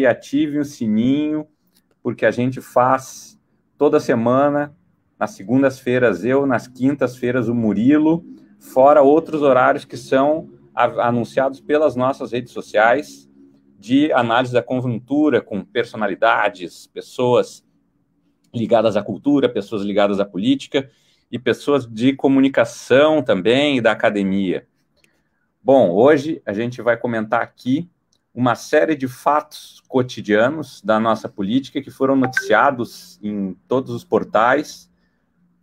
e ativem o sininho, porque a gente faz toda semana, nas segundas-feiras eu, nas quintas-feiras o Murilo, fora outros horários que são anunciados pelas nossas redes sociais de análise da conjuntura com personalidades, pessoas ligadas à cultura, pessoas ligadas à política e pessoas de comunicação também e da academia. Bom, hoje a gente vai comentar aqui uma série de fatos cotidianos da nossa política que foram noticiados em todos os portais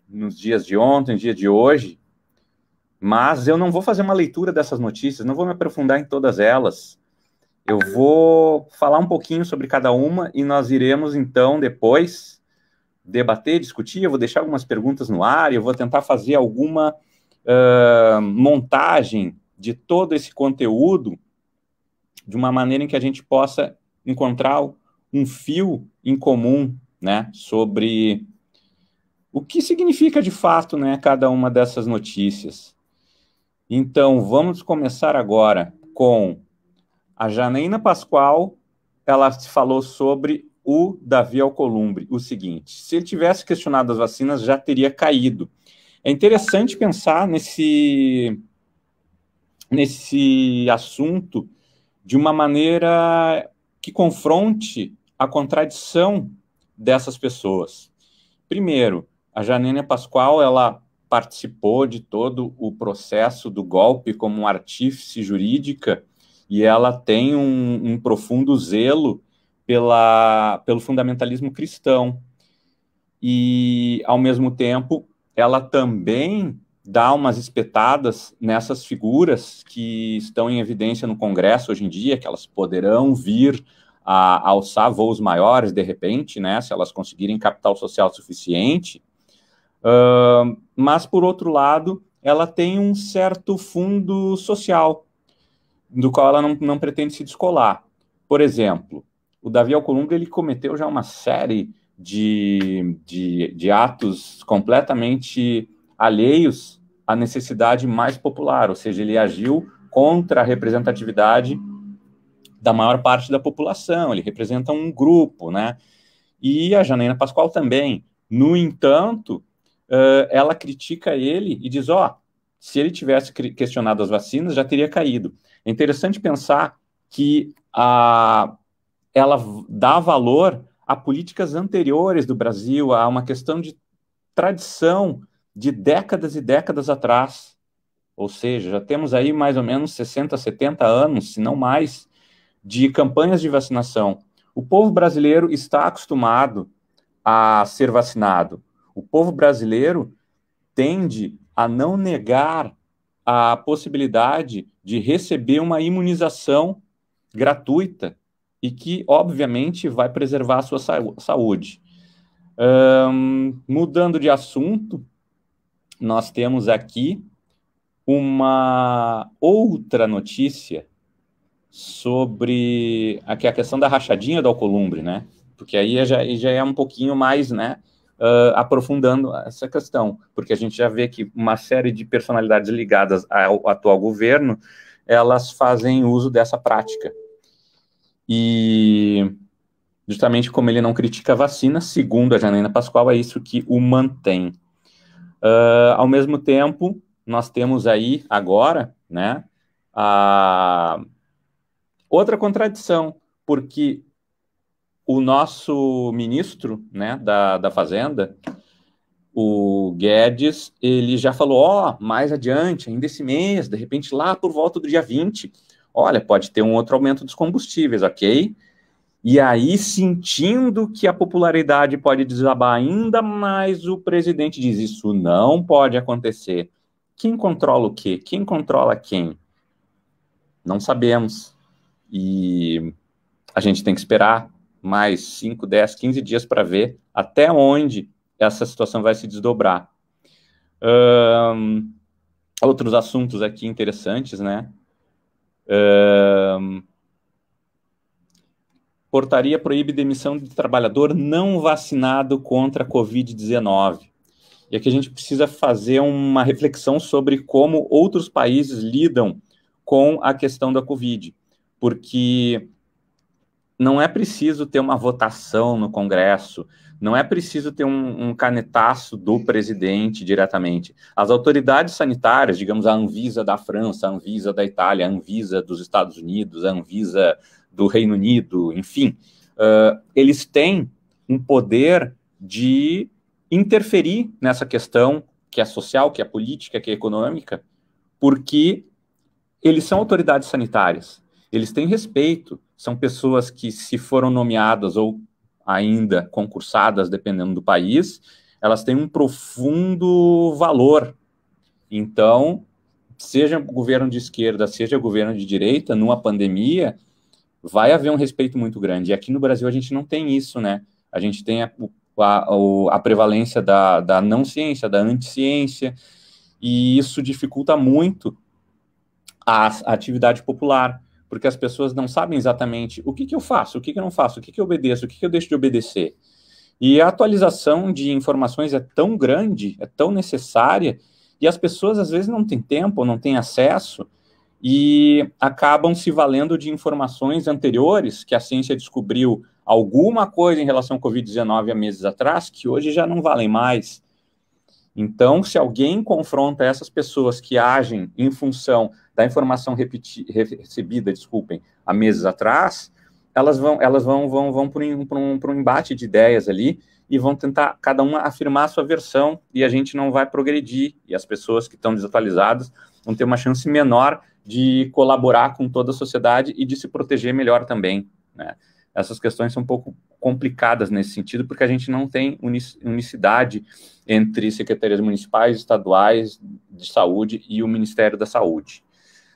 nos dias de ontem, no dia de hoje, mas eu não vou fazer uma leitura dessas notícias, não vou me aprofundar em todas elas. Eu vou falar um pouquinho sobre cada uma e nós iremos então depois debater, discutir. Eu vou deixar algumas perguntas no ar, eu vou tentar fazer alguma uh, montagem de todo esse conteúdo de uma maneira em que a gente possa encontrar um fio em comum, né, sobre o que significa de fato, né, cada uma dessas notícias. Então, vamos começar agora com a Janaína Pascoal, ela falou sobre o Davi Alcolumbre, o seguinte: se ele tivesse questionado as vacinas, já teria caído. É interessante pensar nesse nesse assunto de uma maneira que confronte a contradição dessas pessoas. Primeiro, a Janine Pascoal, ela participou de todo o processo do golpe como artífice jurídica e ela tem um, um profundo zelo pela, pelo fundamentalismo cristão. E, ao mesmo tempo, ela também dar umas espetadas nessas figuras que estão em evidência no Congresso hoje em dia, que elas poderão vir a, a alçar voos maiores de repente, né, se elas conseguirem capital social suficiente. Uh, mas, por outro lado, ela tem um certo fundo social, do qual ela não, não pretende se descolar. Por exemplo, o Davi Alcolumbre ele cometeu já uma série de, de, de atos completamente alheios à necessidade mais popular, ou seja, ele agiu contra a representatividade da maior parte da população, ele representa um grupo, né? E a Janaína Pascoal também. No entanto, uh, ela critica ele e diz: ó, oh, se ele tivesse questionado as vacinas, já teria caído. É interessante pensar que a, ela dá valor a políticas anteriores do Brasil, a uma questão de tradição de décadas e décadas atrás. Ou seja, já temos aí mais ou menos 60, 70 anos, se não mais, de campanhas de vacinação. O povo brasileiro está acostumado a ser vacinado. O povo brasileiro tende a não negar a possibilidade de receber uma imunização gratuita e que, obviamente, vai preservar a sua saúde. mudando de assunto, nós temos aqui uma outra notícia sobre é a questão da rachadinha do Alcolumbre, né? Porque aí já, já é um pouquinho mais, né? Uh, aprofundando essa questão, porque a gente já vê que uma série de personalidades ligadas ao atual governo elas fazem uso dessa prática. E justamente como ele não critica a vacina, segundo a Janaína Pascoal, é isso que o mantém. Uh, ao mesmo tempo, nós temos aí agora, né, a outra contradição, porque o nosso ministro, né, da, da Fazenda, o Guedes, ele já falou, ó, oh, mais adiante, ainda esse mês, de repente lá por volta do dia 20, olha, pode ter um outro aumento dos combustíveis, ok? E aí, sentindo que a popularidade pode desabar ainda mais, o presidente diz: isso não pode acontecer. Quem controla o quê? Quem controla quem? Não sabemos. E a gente tem que esperar mais 5, 10, 15 dias para ver até onde essa situação vai se desdobrar. Um, outros assuntos aqui interessantes, né? Um, Portaria proíbe demissão de trabalhador não vacinado contra a Covid-19. E aqui a gente precisa fazer uma reflexão sobre como outros países lidam com a questão da Covid, porque não é preciso ter uma votação no Congresso, não é preciso ter um, um, canetaço do presidente diretamente. As autoridades sanitárias, digamos a Anvisa da França, a Anvisa da Itália, a Anvisa dos Estados Unidos, a Anvisa do Reino Unido, enfim, uh, eles têm um poder de interferir nessa questão que é social, que é política, que é econômica, porque eles são autoridades sanitárias, eles têm respeito, são pessoas que, se foram nomeadas ou ainda concursadas, dependendo do país, elas têm um profundo valor. Então, seja governo de esquerda, seja governo de direita, numa pandemia, vai haver um respeito muito grande. E aqui no Brasil a gente não tem isso, né? A gente tem a, a, a prevalência da, da não ciência, da anticiência, e isso dificulta muito a, a, atividade popular, porque as pessoas não sabem exatamente o que, que eu faço, o que, que eu não faço, o que, que eu obedeço, o que, que eu deixo de obedecer. E a atualização de informações é tão grande, é tão necessária, e as pessoas às vezes não têm tempo, não têm acesso, e acabam se valendo de informações anteriores que a ciência descobriu alguma coisa em relação ao Covid-19 há meses atrás, que hoje já não valem mais. Então, se alguém confronta essas pessoas que agem em função da informação repeti- recebida, desculpem, há meses atrás, elas vão, elas vão, vão, vão para um, um, um embate de ideias ali e vão tentar cada uma afirmar a sua versão e a gente não vai progredir e as pessoas que estão desatualizadas vão ter uma chance menor de colaborar com toda a sociedade e de se proteger melhor também. Né? Essas questões são um pouco complicadas nesse sentido, porque a gente não tem unicidade entre secretarias municipais, estaduais de saúde e o Ministério da Saúde,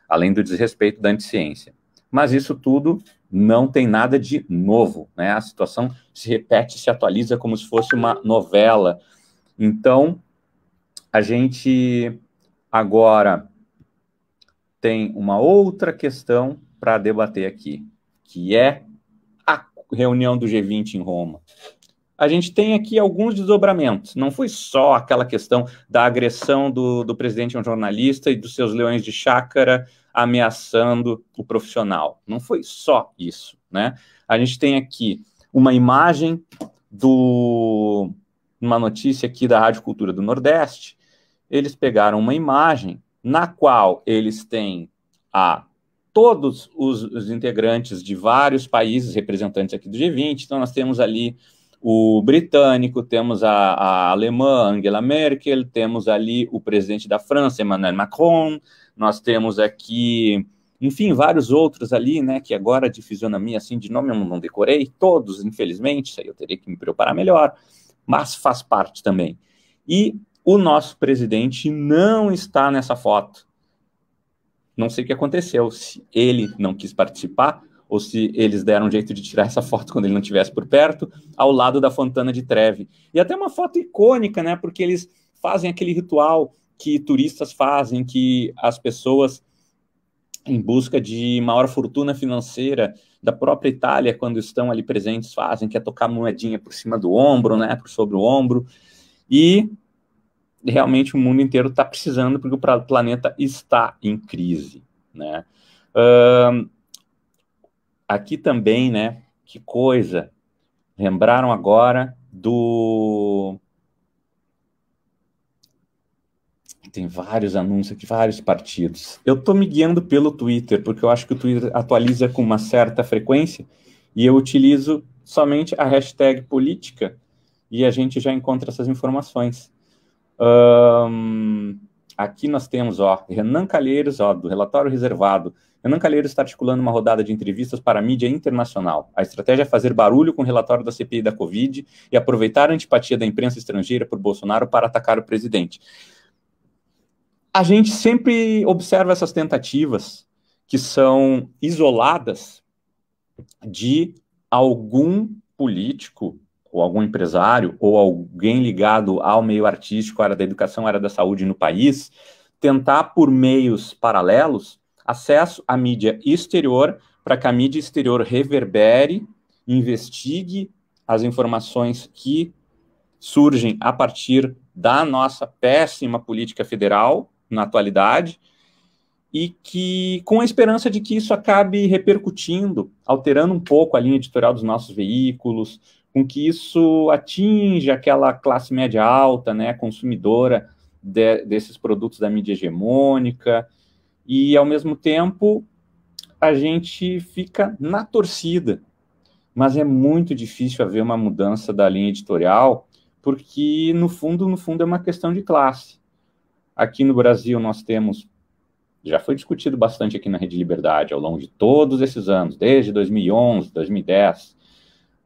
além do desrespeito da anticiência. Mas isso tudo não tem nada de novo, né? A situação se repete, se atualiza como se fosse uma novela. Então, a gente agora tem uma outra questão para debater aqui, que é a reunião do G20 em Roma. A gente tem aqui alguns desdobramentos. Não foi só aquela questão da agressão do, do presidente a um jornalista e dos seus leões de chácara ameaçando o profissional. Não foi só isso, né? A gente tem aqui uma imagem do uma notícia aqui da Rádio Cultura do Nordeste. Eles pegaram uma imagem na qual eles têm a todos os, os, integrantes de vários países representantes aqui do G20. Então, nós temos ali o britânico, temos a, a alemã Angela Merkel, temos ali o presidente da França, Emmanuel Macron, nós temos aqui, enfim, vários outros ali, né, que agora de fisionomia, assim, de nome eu não decorei, todos, infelizmente, isso aí eu teria que me preparar melhor, mas faz parte também. E o nosso presidente não está nessa foto. Não sei o que aconteceu, se ele não quis participar ou se eles deram um jeito de tirar essa foto quando ele não estivesse por perto, ao lado da Fontana de Trevi. E até uma foto icônica, né? Porque eles fazem aquele ritual que turistas fazem, que as pessoas em busca de maior fortuna financeira da própria Itália, quando estão ali presentes, fazem, que é tocar moedinha por cima do ombro, né, por sobre o ombro. E realmente o mundo inteiro está precisando, porque o planeta está em crise, né? Uh, aqui também, né? Que coisa! Lembraram agora do. Tem vários anúncios aqui, vários partidos. Eu estou me guiando pelo Twitter, porque eu acho que o Twitter atualiza com uma certa frequência e eu utilizo somente a hashtag política e a gente já encontra essas informações. Um, aqui nós temos, ó, Renan Calheiros, ó, do relatório reservado. Renan Calheiros está articulando uma rodada de entrevistas para a mídia internacional. A estratégia é fazer barulho com o relatório da CPI da Covid e aproveitar a antipatia da imprensa estrangeira por Bolsonaro para atacar o presidente. A gente sempre observa essas tentativas que são isoladas de algum político ou algum empresário, ou alguém ligado ao meio artístico, área da educação, área da saúde no país, tentar, por meios paralelos, acesso à mídia exterior, para que a mídia exterior reverbere, investigue as informações que surgem a partir da nossa péssima política federal na atualidade e que com a esperança de que isso acabe repercutindo, alterando um pouco a linha editorial dos nossos veículos, com que isso atinja aquela classe média alta, né, consumidora de, desses produtos da mídia hegemônica, e ao mesmo tempo a gente fica na torcida, mas é muito difícil haver uma mudança da linha editorial, porque no fundo, no fundo é uma questão de classe. Aqui no Brasil nós temos já foi discutido bastante aqui na Rede Liberdade ao longo de todos esses anos, desde 2011, 2010,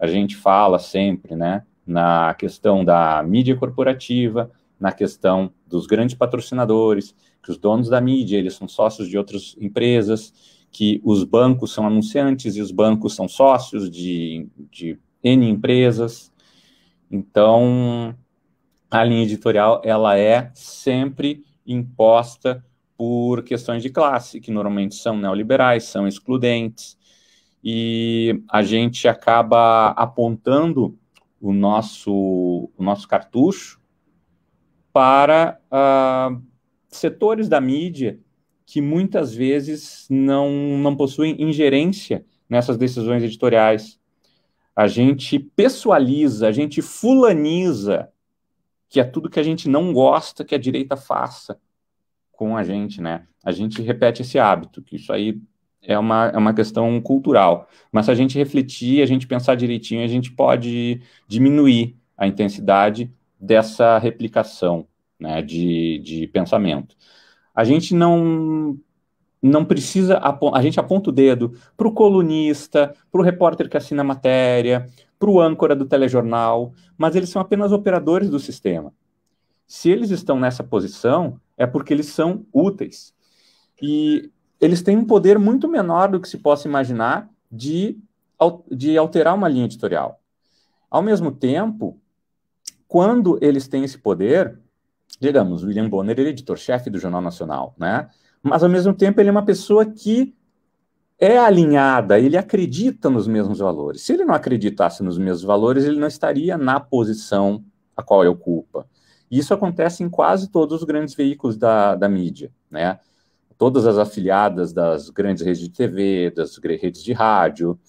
a gente fala sempre, né, na questão da mídia corporativa, na questão dos grandes patrocinadores, que os donos da mídia, eles são sócios de outras empresas, que os bancos são anunciantes e os bancos são sócios de, de N empresas. Então, a linha editorial, ela é sempre imposta por questões de classe, que normalmente são neoliberais, são excludentes, e a gente acaba apontando o nosso, o nosso cartucho para ah, setores da mídia que muitas vezes não, não possuem ingerência nessas decisões editoriais. A gente pessoaliza, a gente fulaniza, que é tudo que a gente não gosta que a direita faça com a gente, né? A gente repete esse hábito, que isso aí é uma, é uma questão cultural. Mas se a gente refletir, a gente pensar direitinho, a gente pode diminuir a intensidade dessa replicação né, de, de pensamento. A gente não não precisa, a gente aponta o dedo para o colunista, para o repórter que assina a matéria, para o âncora do telejornal, mas eles são apenas operadores do sistema. Se eles estão nessa posição, é porque eles são úteis. E eles têm um poder muito menor do que se possa imaginar de, de alterar uma linha editorial. Ao mesmo tempo, quando eles têm esse poder, digamos, William Bonner ele é editor-chefe do Jornal Nacional, né? Mas ao mesmo tempo ele é uma pessoa que é alinhada, ele acredita nos mesmos valores. Se ele não acreditasse nos mesmos valores, ele não estaria na posição a qual ele ocupa. Isso acontece em quase todos os grandes veículos da, da mídia, né? todas as afiliadas das grandes redes de TV, das redes de rádio.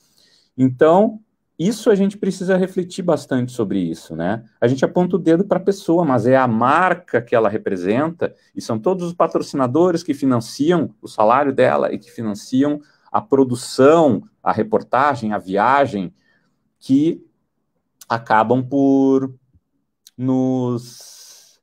Então, isso a gente precisa refletir bastante sobre isso, né? A gente aponta o dedo para a pessoa, mas é a marca que ela representa e são todos os patrocinadores que financiam o salário dela e que financiam a produção, a reportagem, a viagem, que acabam por nos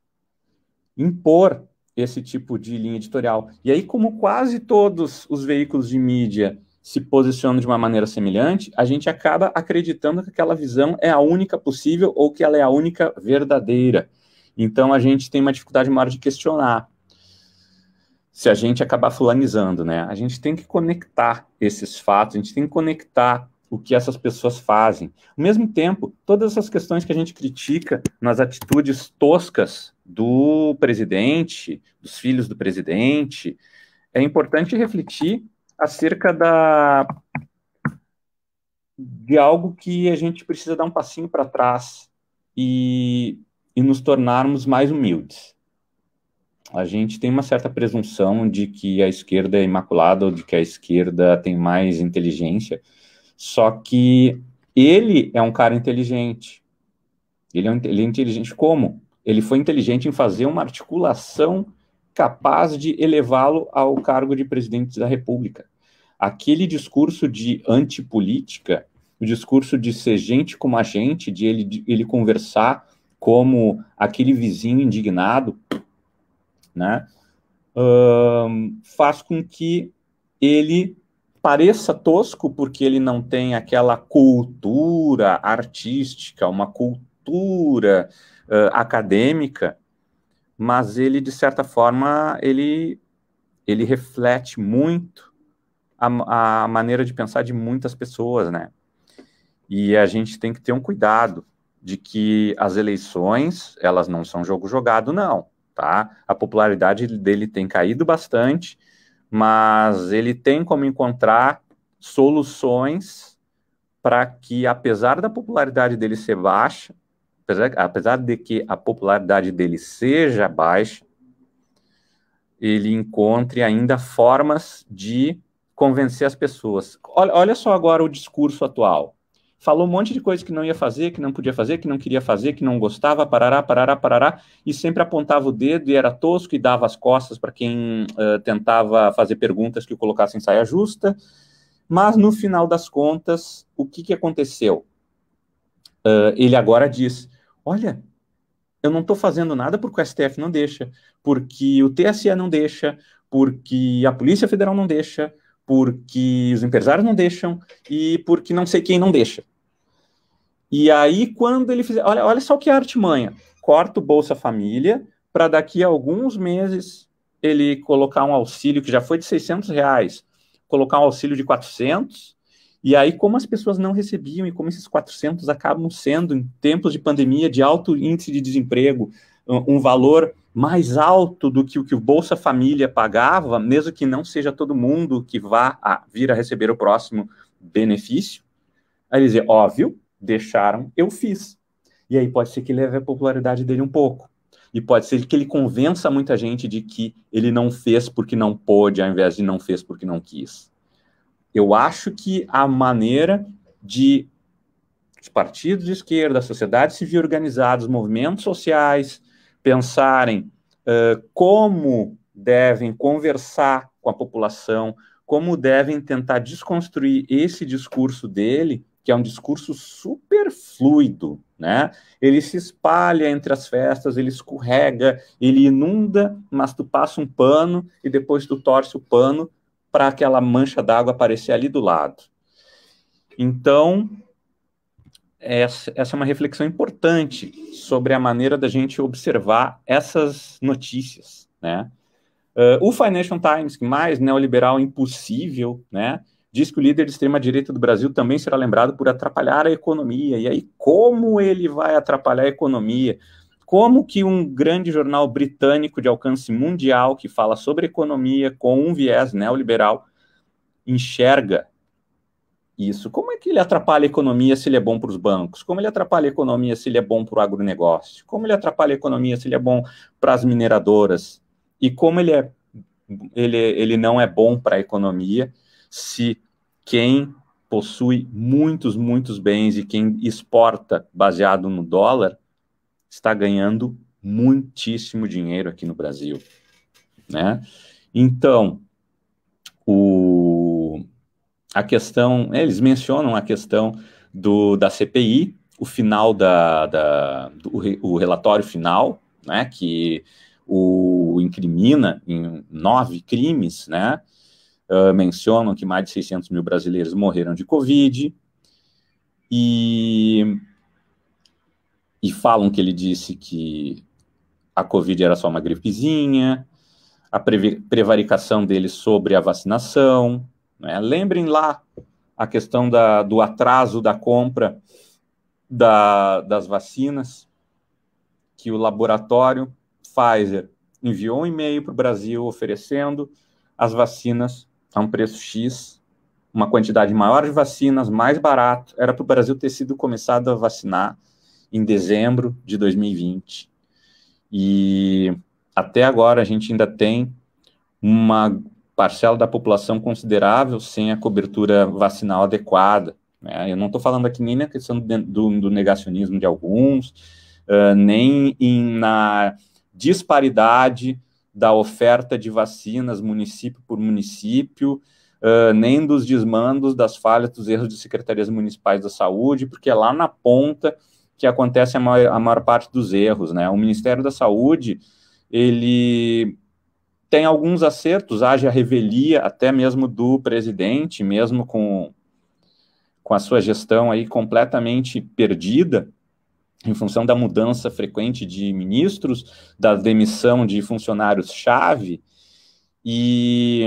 impor esse tipo de linha editorial. E aí, como quase todos os veículos de mídia se posicionam de uma maneira semelhante, a gente acaba acreditando que aquela visão é a única possível ou que ela é a única verdadeira. Então, a gente tem uma dificuldade maior de questionar se a gente acabar fulanizando, né? A gente tem que conectar esses fatos, a gente tem que conectar o que essas pessoas fazem. Ao mesmo tempo, todas essas questões que a gente critica nas atitudes toscas do presidente, dos filhos do presidente, é importante refletir acerca da de algo que a gente precisa dar um passinho para trás e, e nos tornarmos mais humildes. A gente tem uma certa presunção de que a esquerda é imaculada ou de que a esquerda tem mais inteligência, só que ele é um cara inteligente. Ele é, ele é inteligente como? Ele foi inteligente em fazer uma articulação capaz de elevá-lo ao cargo de presidente da República. Aquele discurso de antipolítica, o discurso de ser gente como a gente, de ele, de ele conversar como aquele vizinho indignado, né, um, faz com que ele pareça tosco porque ele não tem aquela cultura artística, uma cultura uh, acadêmica, mas ele de certa forma ele ele reflete muito a, a maneira de pensar de muitas pessoas, né? E a gente tem que ter um cuidado de que as eleições elas não são jogo jogado, não, tá? A popularidade dele tem caído bastante mas ele tem como encontrar soluções para que, apesar da popularidade dele ser baixa, apesar, apesar de que a popularidade dele seja baixa, ele encontre ainda formas de convencer as pessoas. Olha, olha só agora o discurso atual falou um monte de coisa que não ia fazer, que não podia fazer, que não queria fazer, que não gostava, parará, parará, parará, e sempre apontava o dedo e era tosco e dava as costas para quem uh, tentava fazer perguntas que o colocassem em saia justa. Mas no final das contas, o que, que aconteceu? Uh, ele agora diz: olha, eu não estou fazendo nada porque o STF não deixa, porque o TSE não deixa, porque a Polícia Federal não deixa, porque os empresários não deixam e porque não sei quem não deixa. E aí, quando ele fizer. Olha, olha só o que é artimanha. Corta o Bolsa Família para daqui a alguns meses ele colocar um auxílio que já foi de 600 reais, colocar um auxílio de 400. E aí, como as pessoas não recebiam e como esses 400 acabam sendo, em tempos de pandemia, de alto índice de desemprego, um valor mais alto do que o que o Bolsa Família pagava, mesmo que não seja todo mundo que vá a vir a receber o próximo benefício. Aí ele dizia, óbvio, deixaram, eu fiz. E aí pode ser que leve a popularidade dele um pouco. E pode ser que ele convença muita gente de que ele não fez porque não pôde, ao invés de não fez porque não quis. Eu acho que a maneira de os partidos de esquerda, a sociedade civil organizada, os movimentos sociais pensarem uh, como devem conversar com a população, como devem tentar desconstruir esse discurso dele, que é um discurso super fluido, né? Ele se espalha entre as festas, ele escorrega, ele inunda, mas tu passa um pano e depois tu torce o pano para aquela mancha d'água aparecer ali do lado. Então, essa, é uma reflexão importante sobre a maneira da gente observar essas notícias, né? Uh, o Financial Times, que mais neoliberal impossível, né? diz que o líder de extrema-direita do Brasil também será lembrado por atrapalhar a economia. E aí, como ele vai atrapalhar a economia? Como que um grande jornal britânico de alcance mundial que fala sobre economia com um viés neoliberal enxerga isso? Como é que ele atrapalha a economia se ele é bom para os bancos? Como ele atrapalha a economia se ele é bom para o agronegócio? Como ele atrapalha a economia se ele é bom para as mineradoras? E como ele, é, ele, ele não é bom para a economia se quem possui muitos, muitos bens e quem exporta baseado no dólar está ganhando muitíssimo dinheiro aqui no Brasil, né? Então, o, a questão, eles mencionam a questão do, da CPI, o final da, da do, o relatório final, né, que o incrimina em nove crimes, né, ah, mencionam que mais de 600 mil brasileiros morreram de Covid, e, e falam que ele disse que a Covid era só uma gripezinha, a prevaricação dele sobre a vacinação. Né? Lembrem lá a questão da, do atraso da compra da, das vacinas, que o laboratório Pfizer enviou um e-mail para o Brasil oferecendo as vacinas a um preço X, uma quantidade maior de vacinas, mais barato. Era para o Brasil ter sido começado a vacinar em dezembro de 2020. E até agora a gente ainda tem uma parcela da população considerável sem a cobertura vacinal adequada. Né? Eu não estou falando aqui nem na questão do, do negacionismo de alguns, uh, nem em, na disparidade da oferta de vacinas município por município, uh, nem dos desmandos, das falhas, dos erros de secretarias municipais da saúde, porque é lá na ponta que acontece a maior, a maior parte dos erros, né? O Ministério da Saúde, ele tem alguns acertos, haja revelia até mesmo do presidente, mesmo com, com a sua gestão aí completamente perdida, em função da mudança frequente de ministros, da demissão de funcionários-chave, e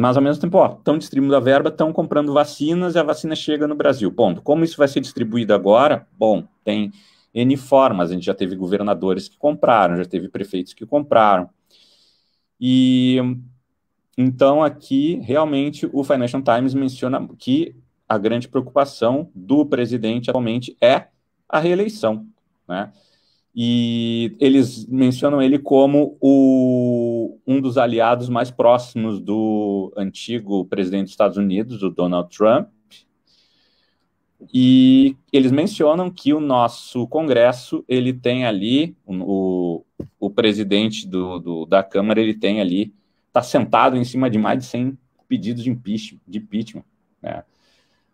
mas ao mesmo tempo, estão distribuindo a verba, estão comprando vacinas e a vacina chega no Brasil. Ponto. como isso vai ser distribuído agora? Bom, tem N formas, a gente já teve governadores que compraram, já teve prefeitos que compraram. E então aqui realmente o Financial Times menciona que a grande preocupação do presidente atualmente é a reeleição. Né? E eles mencionam ele como o, um dos aliados mais próximos do antigo presidente dos Estados Unidos, o Donald Trump. E eles mencionam que o nosso Congresso, ele tem ali, o, o presidente do, do da Câmara, ele tem ali, está sentado em cima de mais de 100 pedidos de impeachment. De impeachment né?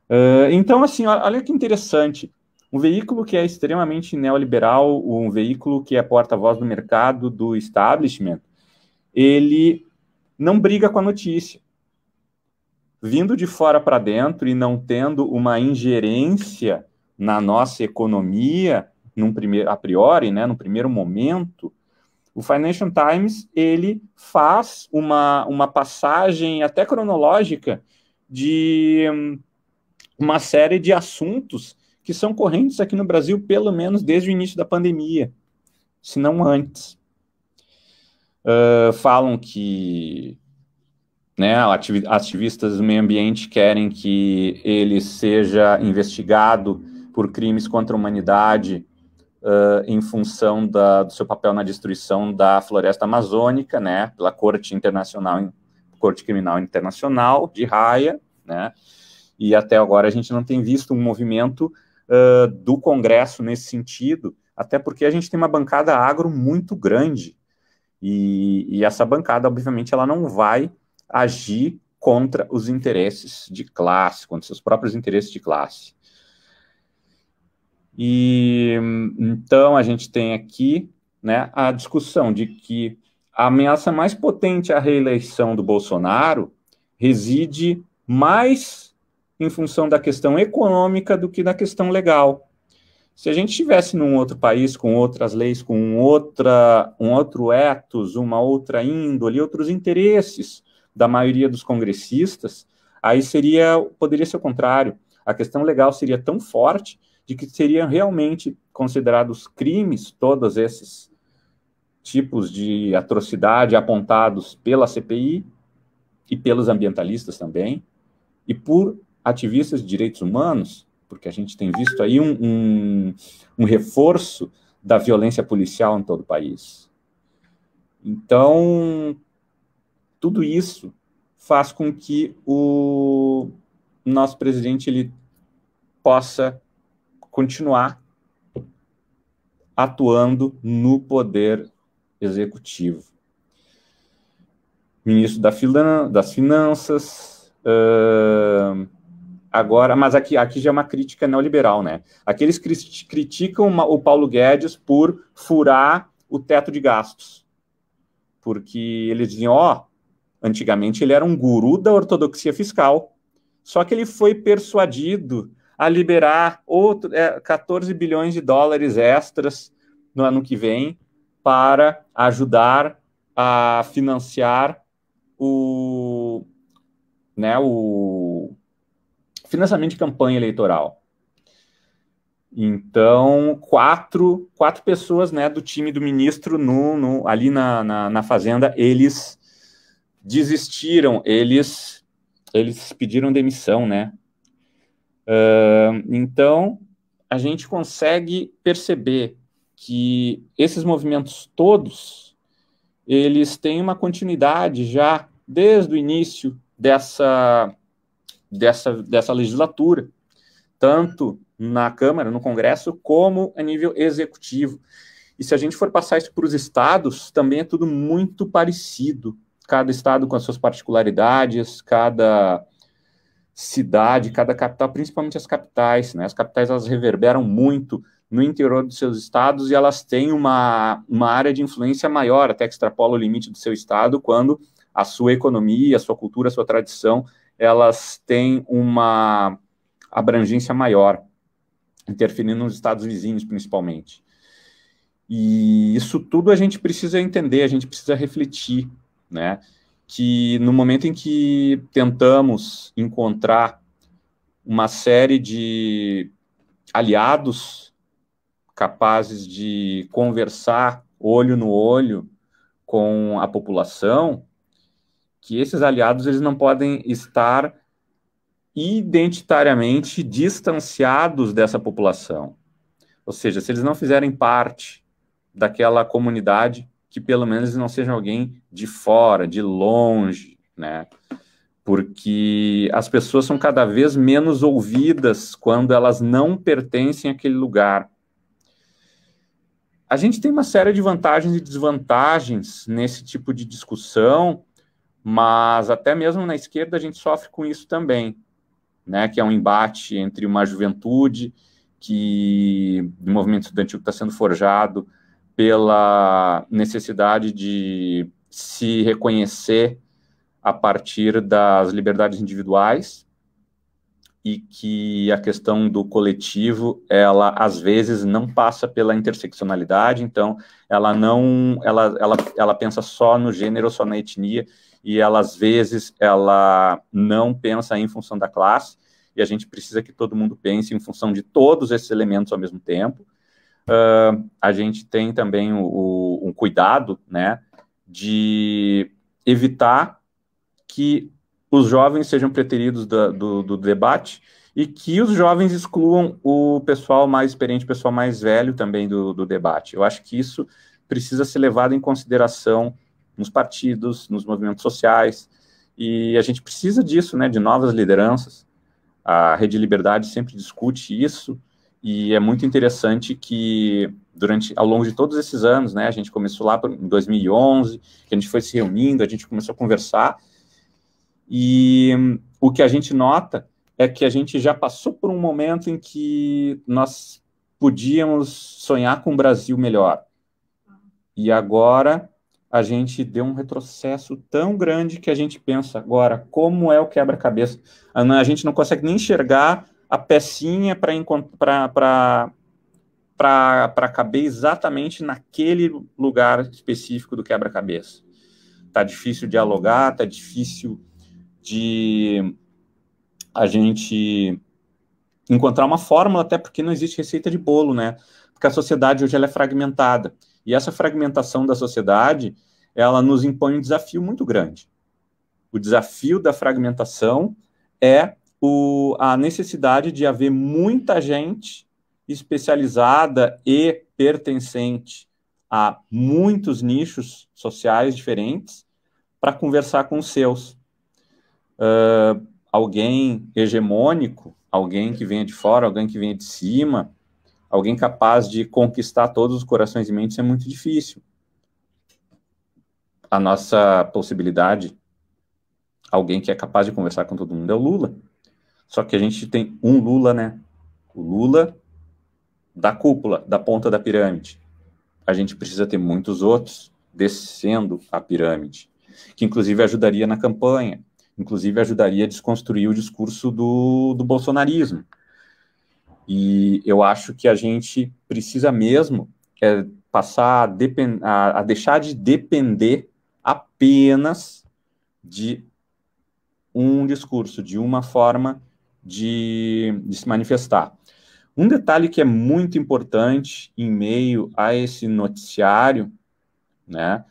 Uh, então, assim, olha que interessante. Um veículo que é extremamente neoliberal, um veículo que é porta-voz do mercado, do establishment, ele não briga com a notícia. Vindo de fora para dentro e não tendo uma ingerência na nossa economia, num primeiro, a priori, né, no primeiro momento, o Financial Times ele faz uma, uma passagem até cronológica de hum, uma série de assuntos que são correntes aqui no Brasil, pelo menos desde o início da pandemia, se não antes. Uh, falam que né, ativistas do meio ambiente querem que ele seja investigado por crimes contra a humanidade uh, em função da, do seu papel na destruição da floresta amazônica, né, pela Corte Internacional, Corte Criminal Internacional de Raia, né, e até agora a gente não tem visto um movimento uh, do Congresso nesse sentido, até porque a gente tem uma bancada agro muito grande. E, e essa bancada, obviamente, ela não vai agir contra os interesses de classe, contra seus próprios interesses de classe. E então a gente tem aqui né, a discussão de que a ameaça mais potente à reeleição do Bolsonaro reside mais em função da questão econômica do que da questão legal. Se a gente estivesse num outro país, com outras leis, com outra, um outro etos, uma outra índole, outros interesses da maioria dos congressistas, aí seria, poderia ser o contrário. A questão legal seria tão forte de que seriam realmente considerados crimes todos esses tipos de atrocidade apontados pela CPI e pelos ambientalistas também, e por ativistas de direitos humanos, porque a gente tem visto aí um, um, um reforço da violência policial em todo o país. Então, tudo isso faz com que o nosso presidente ele possa continuar atuando no poder executivo. Ministro da, das Finanças, uh, Agora, mas aqui, aqui já é uma crítica neoliberal, né? Aqueles criticam uma, o Paulo Guedes por furar o teto de gastos. Porque eles diziam, ó, antigamente ele era um guru da ortodoxia fiscal. Só que ele foi persuadido a liberar outro, é, 14 bilhões de dólares extras no ano que vem para ajudar a financiar o, né, o financiamento de campanha eleitoral. Então, quatro, quatro pessoas né, do time do ministro no, no ali na, na, na, Fazenda, eles desistiram, eles, eles pediram demissão, né? Uh, então, a gente consegue perceber que esses movimentos todos, eles têm uma continuidade já desde o início dessa dessa, dessa legislatura, tanto na Câmara, no Congresso, como a nível executivo. E se a gente for passar isso para os estados, também é tudo muito parecido. Cada estado com as suas particularidades, cada cidade, cada capital, principalmente as capitais, né? As capitais elas reverberam muito no interior dos seus estados e elas têm uma, uma área de influência maior, até que extrapola o limite do seu estado, quando a sua economia, a sua cultura, a sua tradição elas têm uma abrangência maior, interferindo nos estados vizinhos, principalmente. E isso tudo a gente precisa entender, a gente precisa refletir, né? Que no momento em que tentamos encontrar uma série de aliados capazes de conversar olho no olho com a população, que esses aliados eles não podem estar identitariamente distanciados dessa população. Ou seja, se eles não fizerem parte daquela comunidade, que pelo menos não sejam alguém de fora, de longe, né? Porque as pessoas são cada vez menos ouvidas quando elas não pertencem àquele lugar. A gente tem uma série de vantagens e desvantagens nesse tipo de discussão, mas até mesmo na esquerda a gente sofre com isso também, né? Que é um embate entre uma juventude que o movimento estudantil está sendo forjado pela necessidade de se reconhecer a partir das liberdades individuais e que a questão do coletivo ela às vezes não passa pela interseccionalidade então ela não ela, ela, ela pensa só no gênero só na etnia e ela, às vezes, ela não pensa em função da classe, e a gente precisa que todo mundo pense em função de todos esses elementos ao mesmo tempo. Uh, a gente tem também o, o, um cuidado, né, de evitar que os jovens sejam preteridos da, do, do, debate e que os jovens excluam o pessoal mais experiente, o pessoal mais velho também do, do debate. Eu acho que isso precisa ser levado em consideração nos partidos, nos movimentos sociais, e a gente precisa disso, né, de novas lideranças. A Rede Liberdade sempre discute isso, e é muito interessante que durante ao longo de todos esses anos, né, a gente começou lá em 2011, que a gente foi se reunindo, a gente começou a conversar, e o que a gente nota é que a gente já passou por um momento em que nós podíamos sonhar com um Brasil melhor. E agora a gente deu um retrocesso tão grande que a gente pensa agora como é o quebra-cabeça. A gente não consegue nem enxergar a pecinha para caber exatamente naquele lugar específico do quebra-cabeça. Tá difícil dialogar, tá difícil de a gente encontrar uma fórmula, até porque não existe receita de bolo, né? Porque a sociedade hoje ela é fragmentada. E essa fragmentação da sociedade, ela nos impõe um desafio muito grande. O desafio da fragmentação é o, a necessidade de haver muita gente especializada e pertencente a muitos nichos sociais diferentes para conversar com os seus. Uh, alguém hegemônico, alguém que venha de fora, alguém que venha de cima, alguém capaz de conquistar todos os corações e mentes é muito difícil. A nossa possibilidade, alguém que é capaz de conversar com todo mundo é o Lula. Só que a gente tem um Lula, né? O Lula da cúpula, da ponta da pirâmide. A gente precisa ter muitos outros descendo a pirâmide, que inclusive ajudaria na campanha, inclusive ajudaria a desconstruir o discurso do, do bolsonarismo e eu acho que a gente precisa mesmo é, passar a, a deixar de depender apenas de um discurso, de uma forma de, de, se manifestar. Um detalhe que é muito importante em meio a esse noticiário, né,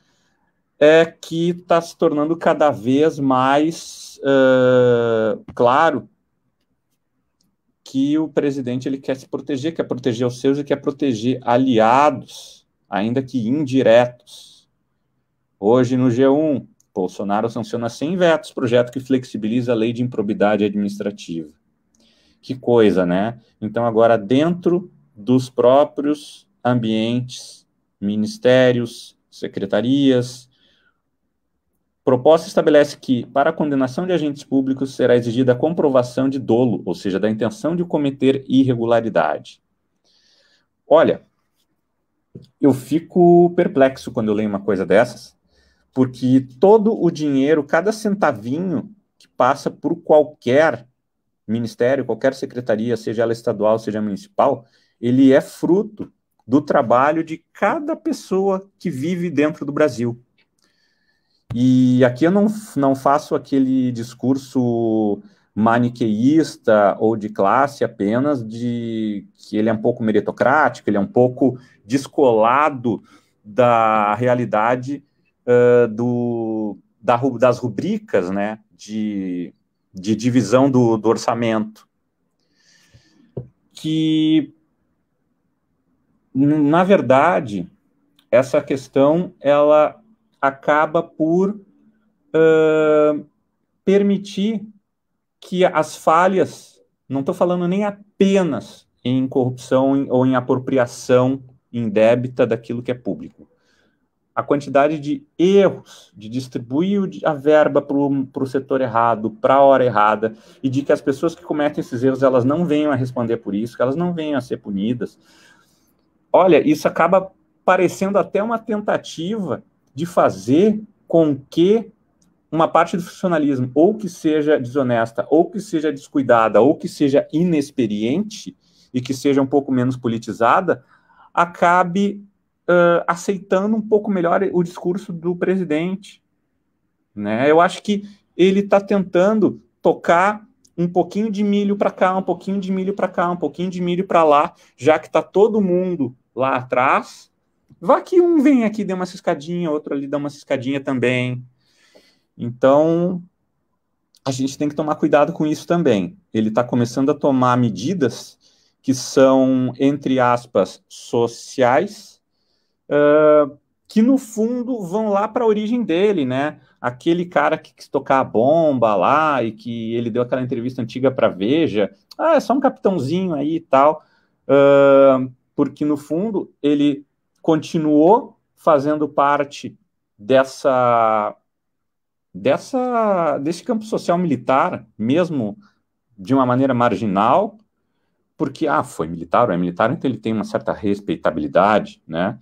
é que está se tornando cada vez mais uh, claro que o presidente ele quer se proteger, quer proteger os seus e quer proteger aliados, ainda que indiretos. Hoje no G1, Bolsonaro sanciona sem vetos projeto que flexibiliza a lei de improbidade administrativa. Que coisa, né? Então agora dentro dos próprios ambientes, ministérios, secretarias, proposta estabelece que, para a condenação de agentes públicos, será exigida a comprovação de dolo, ou seja, da intenção de cometer irregularidade. Olha, eu fico perplexo quando eu leio uma coisa dessas, porque todo o dinheiro, cada centavinho que passa por qualquer ministério, qualquer secretaria, seja ela estadual, seja municipal, ele é fruto do trabalho de cada pessoa que vive dentro do Brasil. E aqui eu não, não faço aquele discurso maniqueísta ou de classe apenas, de que ele é um pouco meritocrático, ele é um pouco descolado da realidade uh, do, da, das rubricas né, de, de divisão do, do orçamento. Que, na verdade, essa questão ela acaba por uh, permitir que as falhas, não estou falando nem apenas em corrupção ou em apropriação indébita daquilo que é público, a quantidade de erros de distribuir a verba para o setor errado, para a hora errada, e de que as pessoas que cometem esses erros elas não venham a responder por isso, que elas não venham a ser punidas. Olha, isso acaba parecendo até uma tentativa de fazer com que uma parte do funcionalismo, ou que seja desonesta, ou que seja descuidada, ou que seja inexperiente e que seja um pouco menos politizada, acabe uh, aceitando um pouco melhor o discurso do presidente. Né? Eu acho que ele está tentando tocar um pouquinho de milho para cá, um pouquinho de milho para cá, um pouquinho de milho para lá, já que está todo mundo lá atrás Vá que um vem aqui, dê uma ciscadinha, outro ali dá uma ciscadinha também. Então, a gente tem que tomar cuidado com isso também. Ele está começando a tomar medidas que são, entre aspas, sociais, uh, que no fundo vão lá para a origem dele, né? Aquele cara que quis tocar a bomba lá e que ele deu aquela entrevista antiga para Veja, ah, é só um capitãozinho aí e tal, uh, porque no fundo ele continuou fazendo parte dessa dessa desse campo social militar, mesmo de uma maneira marginal, porque ah, foi militar, ou é militar, então ele tem uma certa respeitabilidade, né?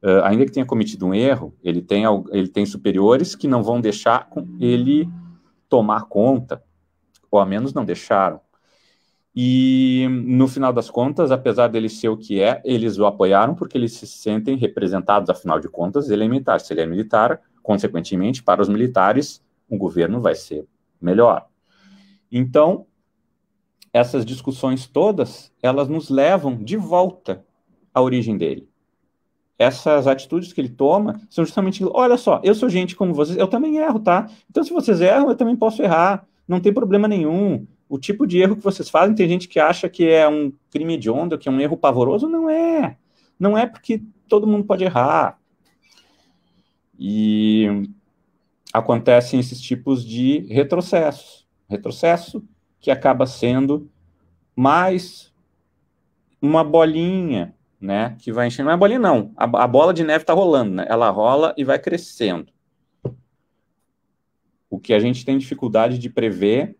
Uh, ainda que tenha cometido um erro, ele tem ele tem superiores que não vão deixar ele tomar conta, ou a menos não deixaram. E no final das contas, apesar dele ser o que é, eles o apoiaram porque eles se sentem representados, afinal de contas, ele é militar. Se ele é militar, consequentemente, para os militares, o governo vai ser melhor. Então, essas discussões todas, elas nos levam de volta à origem dele. Essas atitudes que ele toma são justamente, olha só, eu sou gente como vocês, eu também erro, tá? Então, se vocês erram, eu também posso errar, não tem problema nenhum o tipo de erro que vocês fazem, tem gente que acha que é um crime de onda, que é um erro pavoroso, não é. Não é porque todo mundo pode errar. E acontecem esses tipos de retrocessos. Retrocesso que acaba sendo mais uma bolinha, né, que vai enchendo. Não é bolinha, não. A, a bola de neve está rolando, né? Ela rola e vai crescendo. O que a gente tem dificuldade de prever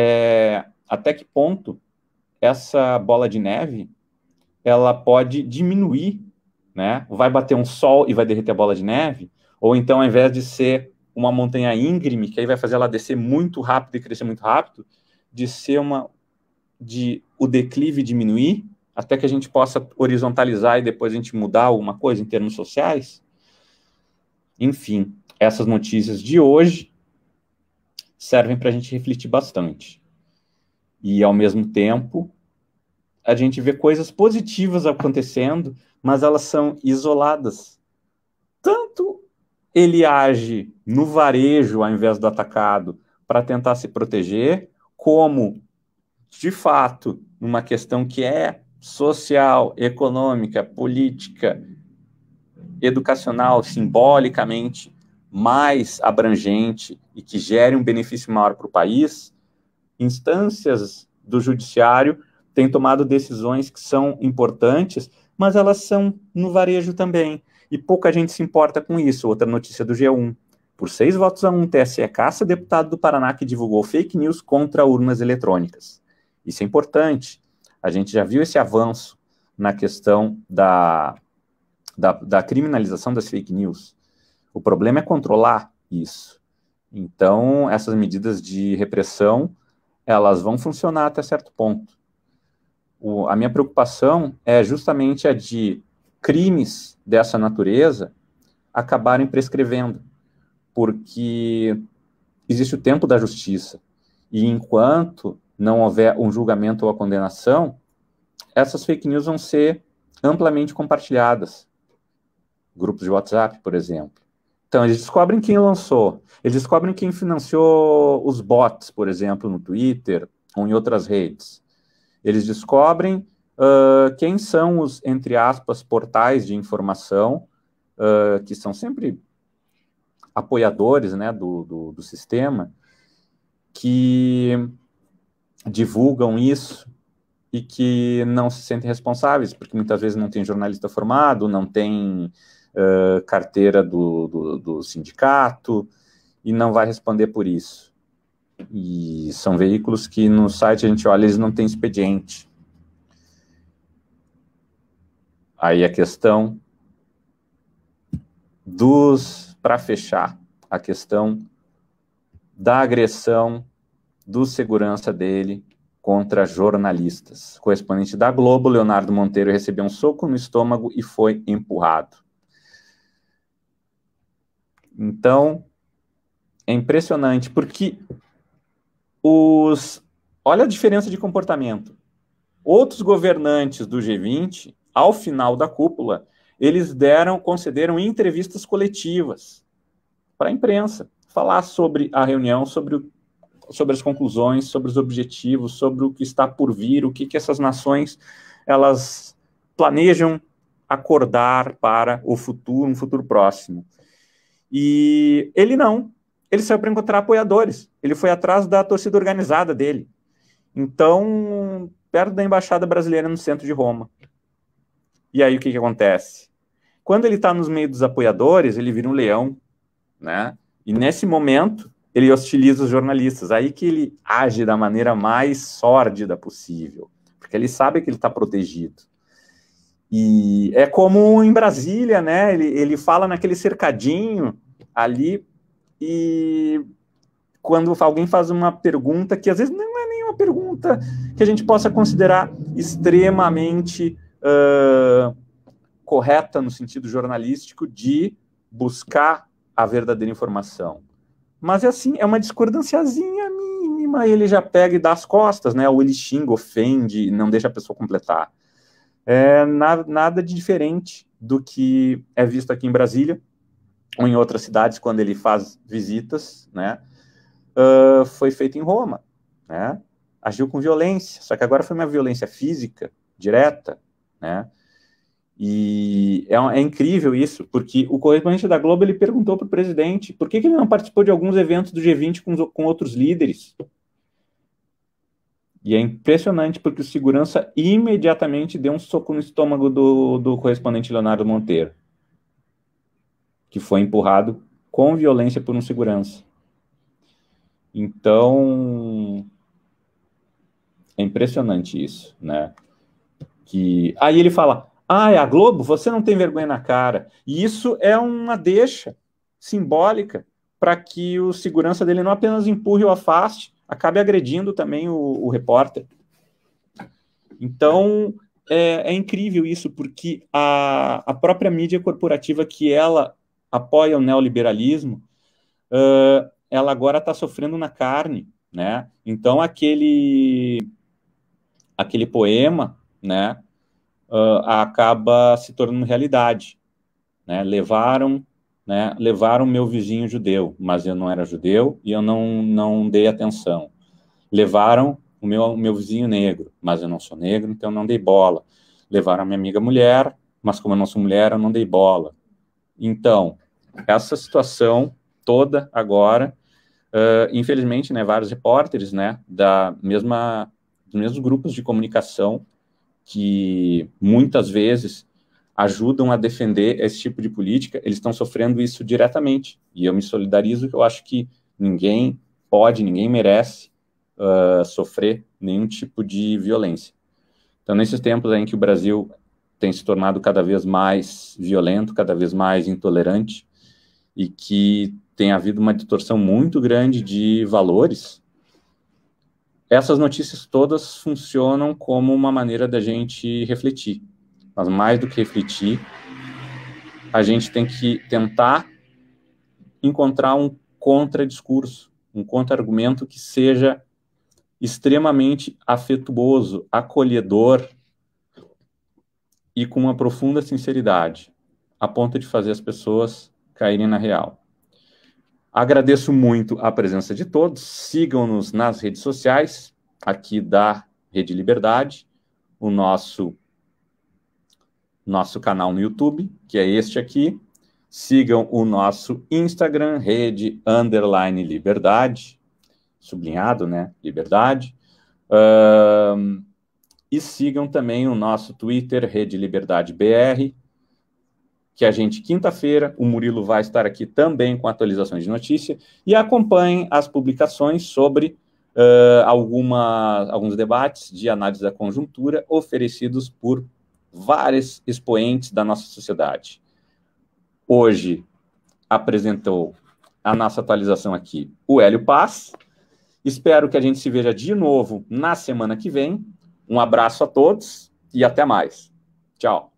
é, até que ponto essa bola de neve ela pode diminuir, né? Vai bater um sol e vai derreter a bola de neve, ou então ao invés de ser uma montanha íngreme, que aí vai fazer ela descer muito rápido e crescer muito rápido, de ser uma de o declive diminuir até que a gente possa horizontalizar e depois a gente mudar alguma coisa em termos sociais. Enfim, essas notícias de hoje servem para a gente refletir bastante. E, ao mesmo tempo, a gente vê coisas positivas acontecendo, mas elas são isoladas. Tanto ele age no varejo ao invés do atacado para tentar se proteger, como, de fato, numa questão que é social, econômica, política, educacional, simbolicamente mais abrangente e que gere um benefício maior para o país, instâncias do judiciário têm tomado decisões que são importantes, mas elas são no varejo também. E pouca gente se importa com isso. Outra notícia do G1. Por seis votos a um, TSE caça deputado do Paraná que divulgou fake news contra urnas eletrônicas. Isso é importante. A gente já viu esse avanço na questão da, da, da criminalização das fake news. O problema é controlar isso. Então, essas medidas de repressão, elas vão funcionar até certo ponto. O, a minha preocupação é justamente a de crimes dessa natureza acabarem prescrevendo, porque existe o tempo da justiça, e enquanto não houver um julgamento ou a condenação, essas fake news vão ser amplamente compartilhadas. Grupos de WhatsApp, por exemplo. Então, eles descobrem quem lançou, eles descobrem quem financiou os bots, por exemplo, no Twitter ou em outras redes. Eles descobrem uh, quem são os, entre aspas, portais de informação, uh, que são sempre apoiadores né, do, do, do sistema, que divulgam isso e que não se sentem responsáveis, porque muitas vezes não tem jornalista formado, não tem eh, carteira do, do, do sindicato e não vai responder por isso. E são veículos que no site a gente olha, eles não têm expediente. Aí a questão dos, para fechar, a questão da agressão do segurança dele contra jornalistas. correspondente da Globo, Leonardo Monteiro, recebeu um soco no estômago e foi empurrado. Então, é impressionante, porque os. Olha a diferença de comportamento. Outros governantes do G20, ao final da cúpula, eles deram, concederam entrevistas coletivas para a imprensa, falar sobre a reunião, sobre, o, sobre as conclusões, sobre os objetivos, sobre o que está por vir, o que, que essas nações elas planejam acordar para o futuro, um futuro próximo. E ele não. Ele saiu para encontrar apoiadores. Ele foi atrás da torcida organizada dele. Então, perto da embaixada brasileira no centro de Roma. E aí o que, que acontece? Quando ele está nos meios dos apoiadores, ele vira um leão, né? E nesse momento ele hostiliza os jornalistas. Aí que ele age da maneira mais sórdida possível, porque ele sabe que ele está protegido. E é como em Brasília, né? Ele, ele fala naquele cercadinho ali e quando alguém faz uma pergunta que às vezes não é nenhuma pergunta que a gente possa considerar extremamente uh, correta no sentido jornalístico de buscar a verdadeira informação. Mas é assim, é uma discordânciazinha mínima, ele já pega e dá as costas, né? Ou ele xinga, ofende, não deixa a pessoa completar é na, nada de diferente do que é visto aqui em Brasília ou em outras cidades quando ele faz visitas, né? Uh, foi feito em Roma, né? Agiu com violência, só que agora foi uma violência física direta, né? E é, é incrível isso, porque o correspondente da Globo ele perguntou para o presidente por que, que, ele não participou de alguns eventos do G20 com, com outros líderes, e é impressionante porque o segurança imediatamente deu um soco no estômago do, do correspondente Leonardo Monteiro, que foi empurrado com violência por um segurança. Então, é impressionante isso, né? Que aí ele fala: "Ah, é a Globo, você não tem vergonha na cara". E isso é uma deixa simbólica para que o segurança dele não apenas empurre ou afaste, acabe agredindo também o, o repórter. Então, é, é, incrível isso, porque a, a própria mídia corporativa que ela apoia o neoliberalismo, uh, ela agora está sofrendo na carne, né? Então, aquele, aquele poema, né, uh, acaba se tornando realidade. Né? Levaram né, levaram meu vizinho judeu, mas eu não era judeu e eu não, não dei atenção. Levaram o meu, meu vizinho negro, mas eu não sou negro, então eu não dei bola. Levaram a minha amiga mulher, mas como eu não sou mulher, eu não dei bola. Então, essa situação toda agora, uh, infelizmente, né, vários repórteres, né, da mesma, dos mesmos grupos de comunicação que muitas vezes ajudam a defender esse tipo de política, eles estão sofrendo isso diretamente. E eu me solidarizo que eu acho que ninguém pode, ninguém merece uh, sofrer nenhum tipo de violência. Então, nesses tempos em que o Brasil tem se tornado cada vez mais violento, cada vez mais intolerante, e que tem havido uma distorção muito grande de valores, essas notícias todas funcionam como uma maneira da gente refletir mas mais do que refletir, a gente tem que tentar encontrar um contradiscurso, um contra-argumento que seja extremamente afetuoso, acolhedor e com uma profunda sinceridade, a ponto de fazer as pessoas caírem na real. Agradeço muito a presença de todos. Sigam-nos nas redes sociais, aqui da Rede Liberdade, o nosso nosso canal no YouTube, que é este aqui. Sigam o nosso Instagram, rede underline liberdade, sublinhado, né? Liberdade. e sigam também o nosso Twitter, Rede Liberdade BR, que a gente, quinta-feira, o Murilo vai estar aqui também com atualizações de notícia e acompanhem as publicações sobre uh, alguma, alguns debates de análise da conjuntura oferecidos por vários expoentes da nossa sociedade. Hoje apresentou a nossa atualização aqui o Hélio Paz. Espero que a gente se veja de novo na semana que vem. Um abraço a todos e até mais. Tchau.